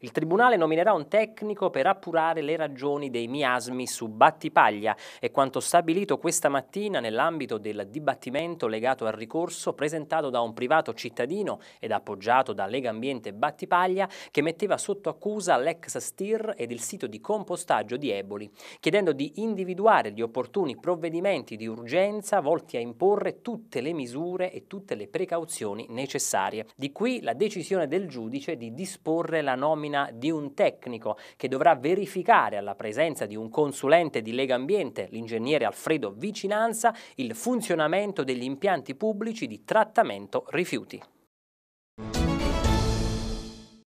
Il Tribunale nominerà un tecnico per appurare le ragioni dei miasmi su Battipaglia e quanto stabilito questa mattina nell'ambito del dibattimento legato al ricorso presentato da un privato cittadino ed appoggiato da Lega Ambiente Battipaglia che metteva sotto accusa l'ex STIR ed il sito di compostaggio di Eboli, chiedendo di individuare gli opportuni provvedimenti di urgenza volti a imporre tutte le misure e tutte le precauzioni necessarie. Di qui la decisione del giudice di disporre la nomina nomina di un tecnico che dovrà verificare alla presenza di un consulente di Lega Ambiente, l'ingegnere Alfredo Vicinanza, il funzionamento degli impianti pubblici di trattamento rifiuti.